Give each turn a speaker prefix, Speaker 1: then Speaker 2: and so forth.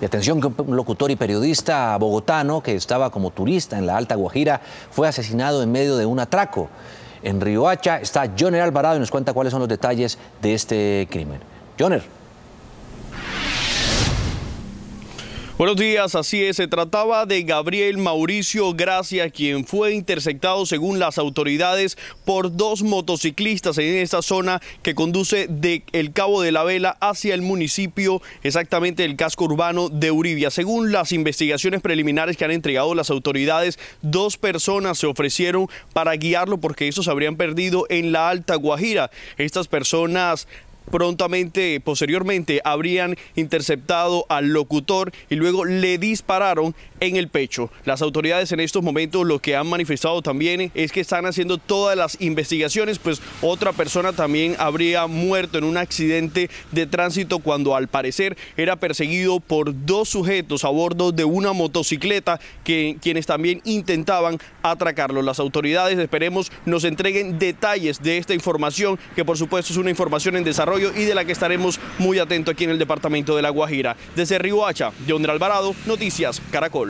Speaker 1: Y atención que un locutor y periodista bogotano que estaba como turista en la Alta Guajira fue asesinado en medio de un atraco. En Riohacha está Joner Alvarado y nos cuenta cuáles son los detalles de este crimen. Joner.
Speaker 2: Buenos días, así es. Se trataba de Gabriel Mauricio Gracia, quien fue interceptado según las autoridades por dos motociclistas en esta zona que conduce de el Cabo de la Vela hacia el municipio, exactamente el casco urbano de Uribia. Según las investigaciones preliminares que han entregado las autoridades, dos personas se ofrecieron para guiarlo porque esos habrían perdido en la Alta Guajira. Estas personas prontamente, posteriormente, habrían interceptado al locutor y luego le dispararon en el pecho. Las autoridades en estos momentos lo que han manifestado también es que están haciendo todas las investigaciones, pues otra persona también habría muerto en un accidente de tránsito cuando al parecer era perseguido por dos sujetos a bordo de una motocicleta que, quienes también intentaban atracarlo. Las autoridades esperemos nos entreguen detalles de esta información, que por supuesto es una información en desarrollo y de la que estaremos muy atentos aquí en el departamento de La Guajira. Desde Río Riohacha, John Alvarado, Noticias Caracol.